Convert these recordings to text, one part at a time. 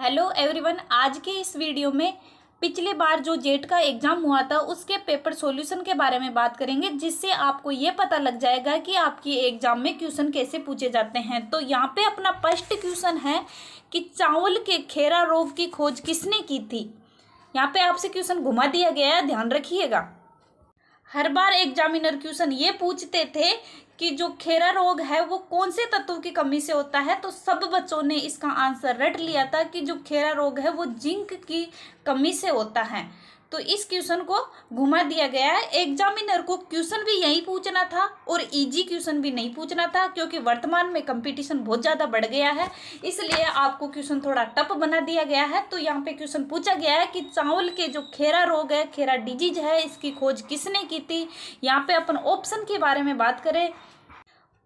hello everyone आज के इस वीडियो में पिछले बार जो जेट का एग्ज़ाम हुआ था उसके पेपर सॉल्यूशन के बारे में बात करेंगे जिससे आपको ये पता लग जाएगा कि आपकी एग्ज़ाम में क्वेश्चन कैसे पूछे जाते हैं तो यहाँ पे अपना फर्स्ट क्वेश्चन है कि चावल के खेरा रोग की खोज किसने की थी यहाँ पे आपसे क्वेश्चन घुमा दिया गया है ध्यान रखिएगा हर बार एग्जामिनर क्वेश्चन ये पूछते थे कि जो खेरा रोग है वो कौन से तत्व की कमी से होता है तो सब बच्चों ने इसका आंसर रट लिया था कि जो खेरा रोग है वो जिंक की कमी से होता है तो इस क्वेश्चन को घुमा दिया गया है एग्जामिनर को क्वेश्चन भी यही पूछना था और इजी क्वेश्चन भी नहीं पूछना था क्योंकि वर्तमान में कंपटीशन बहुत ज़्यादा बढ़ गया है इसलिए आपको क्वेश्चन थोड़ा टप बना दिया गया है तो यहाँ पे क्वेश्चन पूछा गया है कि चावल के जो खेरा रोग है खेरा डिजीज है इसकी खोज किसने की थी यहाँ पे अपन ऑप्शन के बारे में बात करें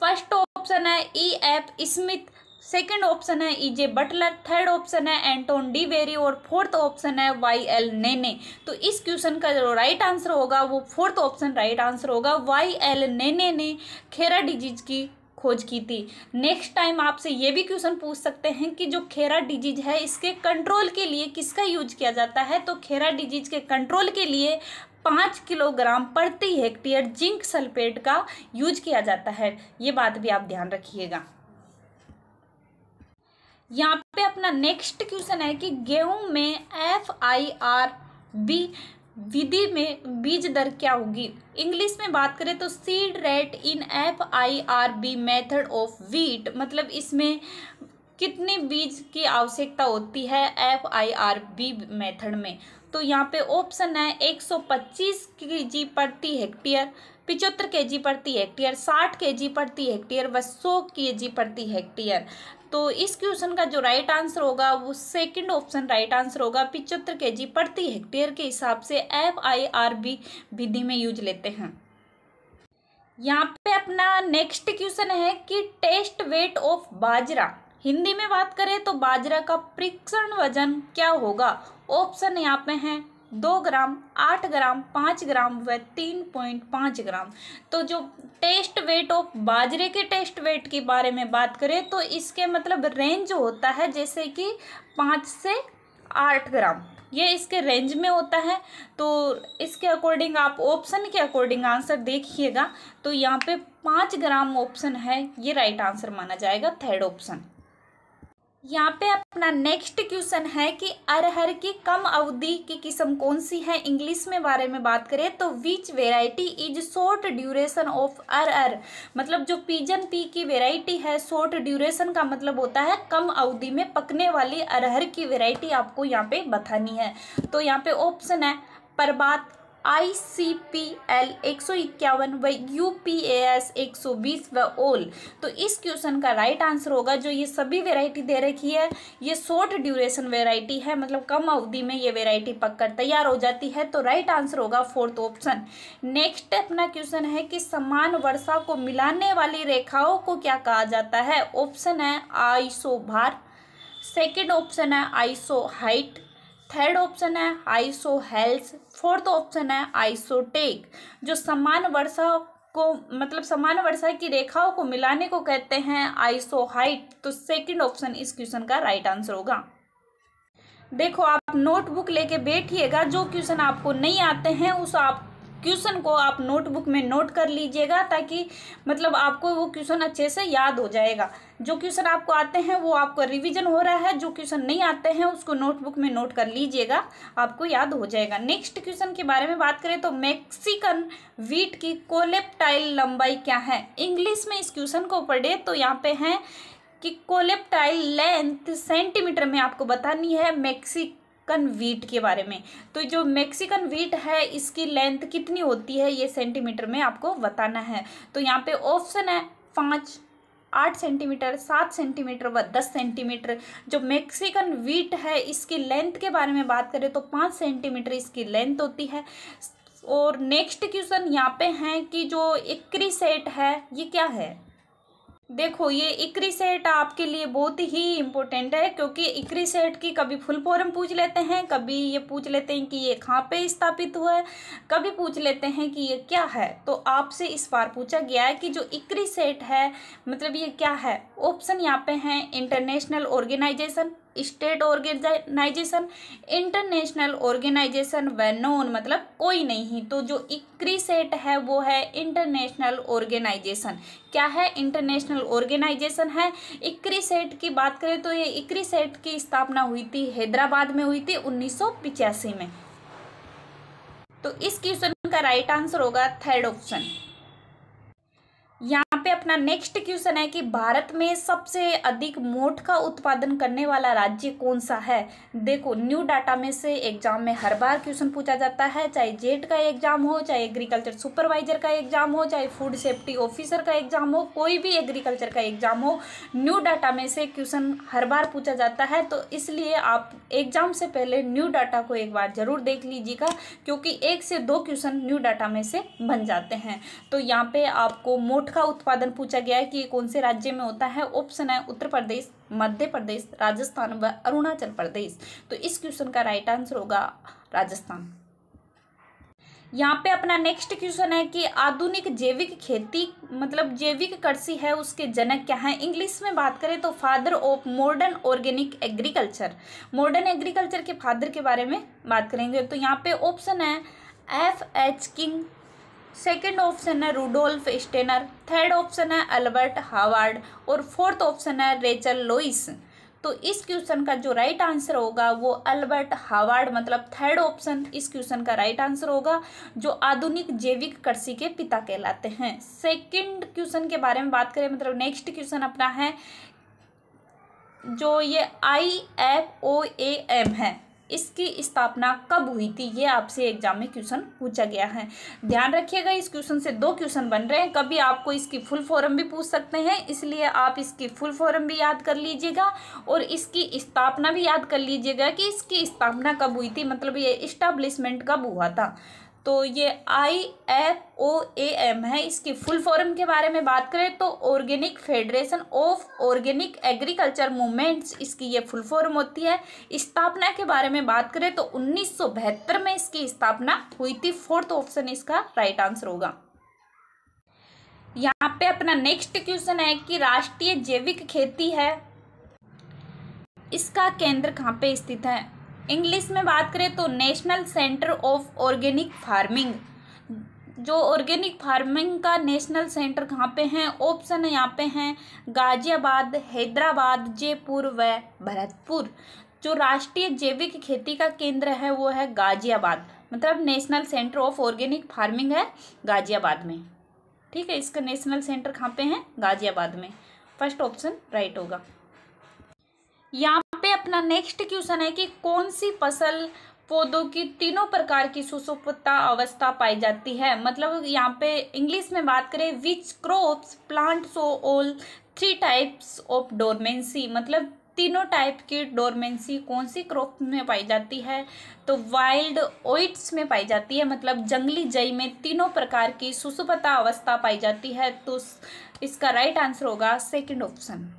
फर्स्ट ऑप्शन है E F Smith second option है ईजे बटलर थर्ड ऑप्शन है एंटोन डी वेरी और फोर्थ ऑप्शन है वाई एल नेने तो इस क्वेश्चन का जो राइट आंसर होगा वो फोर्थ ऑप्शन राइट आंसर होगा वाई एल नेने ने खेरा डिजीज की खोज की थी नेक्स्ट टाइम आपसे ये भी क्वेश्चन पूछ सकते हैं कि जो खेरा डिजीज है इसके कंट्रोल के लिए किसका यूज किया जाता है तो खेरा डिजीज के कंट्रोल के लिए पाँच किलोग्राम प्रति हेक्टेयर जिंक सल्फेट का यूज किया जाता है ये बात भी आप ध्यान रखिएगा यहाँ पे अपना नेक्स्ट क्वेश्चन है कि गेहूं में एफ आई आर बी विधि में बीज दर क्या होगी इंग्लिश में बात करें तो seed rate in F I R B method of wheat मतलब इसमें कितने बीज की आवश्यकता होती है F I R B method में तो यहाँ पे ऑप्शन है 125 जी प्रति हेक्टेयर पिचहत्तर के जी प्रति हेक्टेयर साठ के जी प्रति हेक्टेयर व सौ के जी प्रति हेक्टेयर तो इस क्वेश्चन का जो राइट आंसर होगा वो सेकंड ऑप्शन राइट आंसर होगा पिचहत्तर के जी प्रति हेक्टेयर के हिसाब से एफ आई आर बी विधि में यूज लेते हैं यहाँ पे अपना नेक्स्ट क्वेश्चन है कि test weight of bajra Hindi में बात करें तो बाजरा का प्रीक्षण वजन क्या होगा ऑप्शन यहाँ पे हैं दो ग्राम आठ ग्राम पाँच ग्राम व तीन पॉइंट पाँच ग्राम तो जो टेस्ट वेट ऑफ बाजरे के टेस्ट वेट के बारे में बात करें तो इसके मतलब रेंज होता है जैसे कि पाँच से आठ ग्राम ये इसके रेंज में होता है तो इसके अकॉर्डिंग आप ऑप्शन के अकॉर्डिंग आंसर देखिएगा तो यहाँ पे पाँच ग्राम ऑप्शन है ये राइट आंसर माना जाएगा थर्ड ऑप्शन यहाँ पे अपना नेक्स्ट क्वेश्चन है कि अरहर की कम अवधि की किस्म कौन सी है इंग्लिश में बारे में बात करें तो which variety is short duration of arhar मतलब जो पीजन पी की वेराइटी है शॉर्ट ड्यूरेशन का मतलब होता है कम अवधि में पकने वाली अरहर की वेराइटी आपको यहाँ पे बतानी है तो यहाँ पे ऑप्शन है प्रभात आई सी पी एल एक सौ इक्यावन व यू पी ए एस एक सौ बीस व ओल तो इस क्वेश्चन का राइट आंसर होगा जो ये सभी वेराइटी दे रखी है ये शॉर्ट ड्यूरेशन वेराइटी है मतलब कम अवधि में ये वेराइटी पककर तैयार हो जाती है तो राइट आंसर होगा फोर्थ ऑप्शन नेक्स्ट अपना क्वेश्चन है कि समान वर्षा को मिलाने वाली रेखाओं को क्या कहा जाता है ऑप्शन है आईसो भार सेकेंड ऑप्शन है आईसो हाइट थर्ड ऑप्शन है आइसो हेल्थ फोर्थ ऑप्शन है आइसोटेक जो समान वर्षा को मतलब समान वर्षा की रेखाओं को मिलाने को कहते हैं हाइट तो सेकंड ऑप्शन इस क्वेश्चन का राइट आंसर होगा देखो आप नोटबुक लेके बैठिएगा जो क्वेश्चन आपको नहीं आते हैं उस आप क्वेश्चन को आप नोटबुक में नोट कर लीजिएगा ताकि मतलब आपको वो क्वेश्चन अच्छे से याद हो जाएगा जो क्वेश्चन आपको आते हैं वो आपका रिवीजन हो रहा है जो क्वेश्चन नहीं आते हैं उसको नोटबुक में नोट कर लीजिएगा आपको याद हो जाएगा नेक्स्ट क्वेश्चन के बारे में बात करें तो मैक्सिकन वीट की कोलेप्टाइल लंबाई क्या है इंग्लिश में इस क्वेश्चन को पढ़े तो यहाँ पे है कि कोलेप्टाइल लेंथ सेंटीमीटर में आपको बतानी है मैक्सिक मेक्सिकन वीट के बारे में तो जो मेक्सिकन वीट है इसकी लेंथ कितनी होती है ये सेंटीमीटर में आपको बताना है तो यहाँ पे ऑप्शन है पाँच आठ सेंटीमीटर सात सेंटीमीटर व दस सेंटीमीटर जो मेक्सिकन वीट है इसकी लेंथ के बारे में बात करें तो पाँच सेंटीमीटर इसकी लेंथ होती है और नेक्स्ट क्वेश्चन यहाँ पे है कि जो एक सेट है ये क्या है देखो ये सेट आपके लिए बहुत ही इम्पोर्टेंट है क्योंकि सेट की कभी फुल फॉर्म पूछ लेते हैं कभी ये पूछ लेते हैं कि ये कहाँ पे स्थापित हुआ है कभी पूछ लेते हैं कि ये क्या है तो आपसे इस बार पूछा गया है कि जो सेट है मतलब ये क्या है ऑप्शन यहाँ पे हैं international organisation state organisation international organisation व मतलब कोई नहीं तो जो इक्रीसेट है वो है इंटरनेशनल ऑर्गेनाइजेशन क्या है इंटरनेशनल ऑर्गेनाइजेशन है इक्रीसेट की बात करें तो ये इक्रीसेट की स्थापना हुई थी हैदराबाद में हुई थी उन्नीस में तो इस क्वेश्चन का राइट आंसर होगा थर्ड ऑप्शन यहाँ पे अपना नेक्स्ट क्वेश्चन है कि भारत में सबसे अधिक मोठ का उत्पादन करने वाला राज्य कौन सा है देखो न्यू डाटा में से एग्जाम में हर बार क्वेश्चन पूछा जाता है चाहे जेट का एग्जाम हो चाहे एग्रीकल्चर सुपरवाइजर का एग्जाम हो चाहे फूड सेफ्टी ऑफिसर का एग्जाम हो कोई भी एग्रीकल्चर का एग्जाम हो न्यू डाटा में से क्वेश्चन हर बार पूछा जाता है तो इसलिए आप एग्जाम से पहले न्यू डाटा को एक बार जरूर देख लीजिएगा क्योंकि एक से दो क्वेश्चन न्यू डाटा में से बन जाते हैं तो यहाँ पे आपको मोट का उत्पादन उत्पादन पूछा गया है कि ये कौन से राज्य में होता है ऑप्शन है उत्तर प्रदेश मध्य प्रदेश राजस्थान व अरुणाचल प्रदेश तो इस क्वेश्चन का राइट आंसर होगा राजस्थान यहाँ पे अपना नेक्स्ट क्वेश्चन है कि आधुनिक जैविक खेती मतलब जैविक कृषि है उसके जनक क्या है इंग्लिश में बात करें तो father of modern organic agriculture modern agriculture के फादर के बारे में बात करेंगे तो यहाँ पे ऑप्शन है F H King second option है रूडोल्फ स्टेनर थर्ड ऑप्शन है अल्बर्ट हावार्ड और फोर्थ ऑप्शन है रेचल लोइस तो इस क्वेश्चन का जो राइट आंसर होगा वो अल्बर्ट हावार्ड मतलब थर्ड ऑप्शन इस क्वेश्चन का राइट आंसर होगा जो आधुनिक जैविक कृषि के पिता कहलाते हैं सेकेंड क्वेश्चन के बारे में बात करें मतलब नेक्स्ट क्वेश्चन अपना है जो ये I F O A M है इसकी स्थापना कब हुई थी ये आपसे एग्जाम में क्वेश्चन पूछा गया है ध्यान रखिएगा इस क्वेश्चन से दो क्वेश्चन बन रहे हैं कभी आपको इसकी फुल फॉरम भी पूछ सकते हैं इसलिए आप इसकी फुल फॉरम भी याद कर लीजिएगा और इसकी स्थापना भी याद कर लीजिएगा कि इसकी स्थापना कब हुई थी मतलब ये इस्टाब्लिशमेंट कब हुआ था तो ये I F O A M है इसकी फुल फॉर्म के बारे में बात करें तो organic federation of organic agriculture movements इसकी ये फुल फॉर्म होती है स्थापना के बारे में बात करें तो उन्नीस में इसकी स्थापना हुई थी फोर्थ ऑप्शन इसका राइट आंसर होगा यहाँ पे अपना नेक्स्ट क्वेश्चन है कि राष्ट्रीय जैविक खेती है इसका केंद्र कहाँ पे स्थित है इंग्लिश में बात करें तो national centre of organic farming जो ऑर्गेनिक फार्मिंग का नेशनल सेंटर कहाँ पे हैं ऑप्शन यहाँ पे हैं गाजियाबाद हैदराबाद जयपुर व भरतपुर जो राष्ट्रीय जैविक खेती का केंद्र है वो है गाजियाबाद मतलब national centre of organic farming है गाजियाबाद में ठीक है इसका नेशनल सेंटर कहाँ पे है गाजियाबाद में फर्स्ट ऑप्शन राइट होगा यहाँ अपना नेक्स्ट क्वेश्चन है कि कौन सी फसल पौधों की तीनों प्रकार की सुसुप्तता अवस्था पाई जाती है मतलब यहाँ पे इंग्लिश में बात करें which crops plant so all three types of dormancy मतलब तीनों टाइप की डोरमेंसी कौन सी क्रॉप में पाई जाती है तो वाइल्ड ओइट्स में पाई जाती है मतलब जंगली जई में तीनों प्रकार की सुसुपता अवस्था पाई जाती है तो इसका राइट आंसर होगा सेकंड ऑप्शन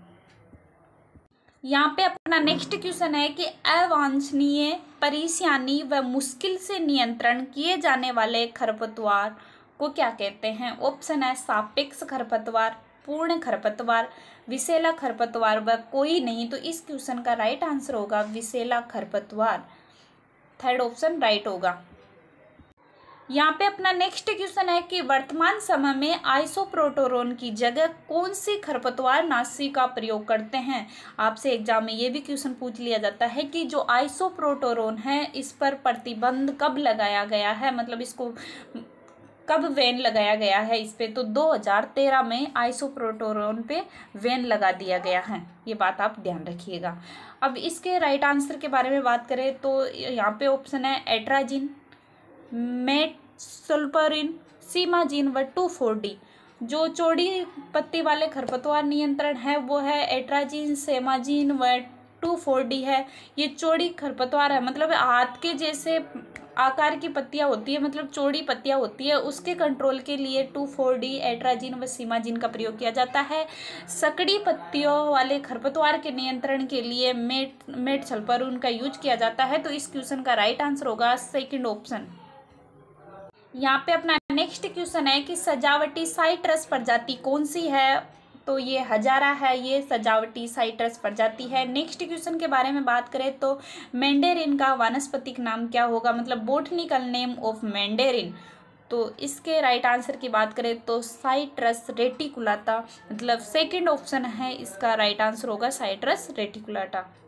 यहाँ पे अपना नेक्स्ट क्वेश्चन है कि अवांछनीय परेशानी व मुश्किल से नियंत्रण किए जाने वाले खरपतवार को क्या कहते हैं ऑप्शन है सापेक्ष खरपतवार पूर्ण खरपतवार विशेला खरपतवार व कोई नहीं तो इस क्वेश्चन का राइट आंसर होगा विशेला खरपतवार थर्ड ऑप्शन राइट होगा यहाँ पे अपना नेक्स्ट क्वेश्चन है कि वर्तमान समय में आइसोप्रोटोरोन की जगह कौन सी खरपतवार नाशी का प्रयोग करते हैं आपसे एग्जाम में ये भी क्वेश्चन पूछ लिया जाता है कि जो आइसोप्रोटोरोन है इस पर प्रतिबंध कब लगाया गया है मतलब इसको कब वैन लगाया गया है इस पर तो 2013 में आइसोप्रोटोरोन पे वैन लगा दिया गया है ये बात आप ध्यान रखिएगा अब इसके राइट आंसर के बारे में बात करें तो यहाँ पे ऑप्शन है एट्राजिन मेट सुल्परिन सीमाजीन व टू फोर डी जो चौड़ी पत्ती वाले खरपतवार नियंत्रण है वो है एट्राजीन सेमाजीन व टू फोर डी है ये चौड़ी खरपतवार है मतलब हाथ के जैसे आकार की पत्तियाँ होती है मतलब चौड़ी पत्तियाँ होती है उसके कंट्रोल के लिए टू फोर डी एट्राजीन व सीमाजीन का प्रयोग किया जाता है सकड़ी पत्तियों वाले खरपतवार के नियंत्रण के लिए मेट मेट सल्फर उनका यूज किया जाता है तो इस क्वेश्चन का राइट आंसर होगा सेकेंड ऑप्शन यहाँ पे अपना नेक्स्ट क्वेश्चन है कि सजावटी साइट्रस प्रजाति कौन सी है तो ये हजारा है ये सजावटी साइट्रस प्रजाति है नेक्स्ट क्वेश्चन के बारे में बात करें तो मैंडेरिन का वानस्पतिक नाम क्या होगा मतलब बोटनिकल नेम ऑफ मैंडेरिन तो इसके राइट आंसर की बात करें तो साइट्रस रेटिकुलाटा मतलब सेकंड ऑप्शन है इसका राइट आंसर होगा साइट्रस रेटिकुलाटा